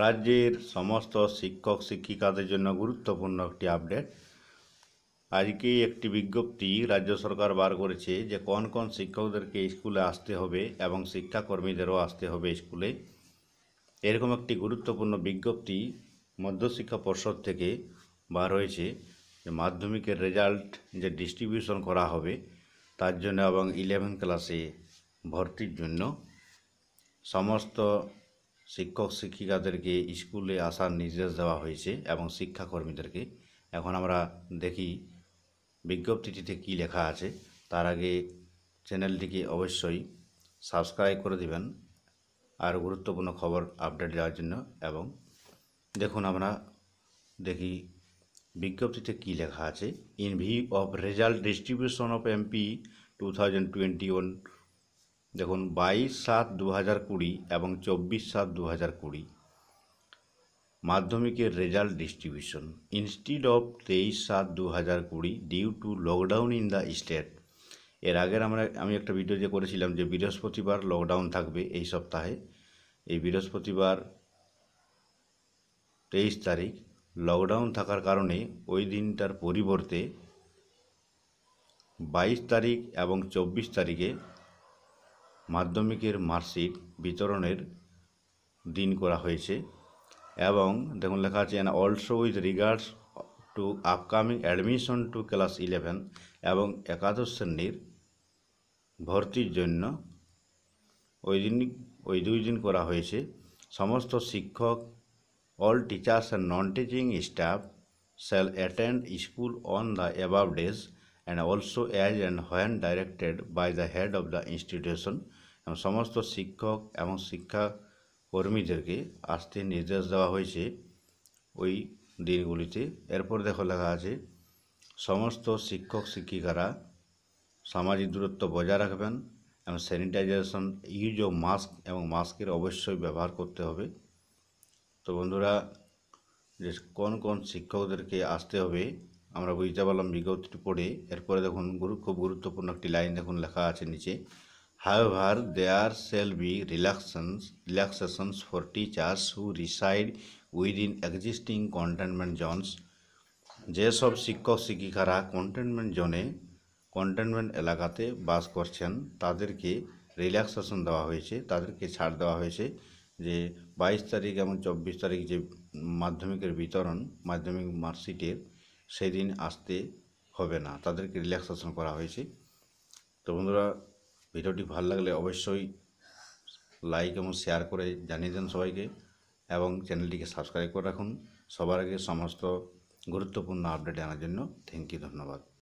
রাজ্যের সমস্ত শিক্ষক শিক্ষিকাদের জন্য গুরুত্বপূর্ণ একটি আপডেট আজকে একটি বিজ্ঞপ্তি রাজ্য সরকার বার করেছে যে কোন কোন শিক্ষকদেরকে স্কুলে আসতে হবে এবং শিক্ষাকর্মীদেরও আসতে হবে স্কুলে এরকম একটি গুরুত্বপূর্ণ বিজ্ঞপ্তি মধ্যশিক্ষা পর্ষদ থেকে বার হয়েছে যে মাধ্যমিকের রেজাল্ট যে ডিস্ট্রিবিউশন করা হবে তার জন্য এবং ইলেভেন ক্লাসে ভর্তির জন্য সমস্ত শিক্ষক শিক্ষিকাদেরকে স্কুলে আসার নির্দেশ দেওয়া হয়েছে এবং শিক্ষাকর্মীদেরকে এখন আমরা দেখি বিজ্ঞপ্তিটিতে কি লেখা আছে তার আগে চ্যানেলটিকে অবশ্যই সাবস্ক্রাইব করে দেবেন আর গুরুত্বপূর্ণ খবর আপডেট দেওয়ার জন্য এবং দেখুন আমরা দেখি বিজ্ঞপ্তিতে কি লেখা আছে in view of result distribution of MP two thousand twenty one দেখুন বাইশ সাত দু হাজার কুড়ি এবং চব্বিশ সাত দু হাজার কুড়ি মাধ্যমিকের রেজাল্ট ডিস্ট্রিবিউশন ইনস্টিটিউট অফ তেইশ সাত দু হাজার কুড়ি due to lockdown in the state এর আগের আমরা আমি একটা ভিডিও যে করেছিলাম যে বৃহস্পতিবার লকডাউন থাকবে এই সপ্তাহে এই বৃহস্পতিবার তেইশ তারিখ লকডাউন থাকার কারণে ওই দিনটার পরিবর্তে বাইশ তারিখ এবং চব্বিশ তারিখে মাধ্যমিকের মার্কশিট বিতরণের দিন করা হয়েছে এবং দেখুন লেখা আছে and also with regards to upcoming admission to class eleven এবং একাদশ শ্রেণীর ভর্তির জন্য ওই দিন ওই দুই দিন করা হয়েছে সমস্ত শিক্ষক all teachers and non teaching staff shall attend school on the above days and also as and when directed by the head of the institution এবং সমস্ত শিক্ষক এবং শিক্ষা কর্মীদেরকে আসতে নির্দেশ দেওয়া হয়েছে ওই দিনগুলিতে এরপর দেখো লেখা আছে সমস্ত শিক্ষক শিক্ষিকারা সামাজিক দূরত্ব বজায় রাখবেন এবং স্যানিটাইজেশন ইউজ অফ মাস্ক এবং মাস্কের অবশ্যই ব্যবহার করতে হবে তো বন্ধুরা যে কোন কোন শিক্ষকদেরকে আসতে হবে আমরা বুঝতে পারলাম বিজ্ঞপ্তিটি পড়ে এরপরে দেখুন গুরু খুব গুরুত্বপূর্ণ একটি লাইন দেখুন লেখা আছে নিচে however there shall be relaxations relaxations for teachers who reside within existing containment zones যেসব শিক্ষক শিক্ষিকারা কন্টেনমেন্ট জোনে কন্টেনমেন্ট এলাকাতে বাস করছেন তাদেরকে রিল্যাক্সেশন দেওয়া হয়েছে তাদেরকে ছাড় দেওয়া হয়েছে যে বাইশ তারিখ এবং চব্বিশ তারিখ যে মাধ্যমিকের বিতরণ মাধ্যমিক মার্কশিটের সেদিন আসতে হবে না তাদেরকে রিল্যাক্সেশন করা হয়েছে তো বন্ধুরা ভিডিওটি ভালো লাগলে অবশ্যই লাইক এবং শেয়ার করে জানিয়ে দেন সবাইকে এবং চ্যানেলটিকে সাবস্ক্রাইব করে রাখুন সবার আগে সমস্ত গুরুত্বপূর্ণ আপডেট আনার জন্য থ্যাংক ইউ ধন্যবাদ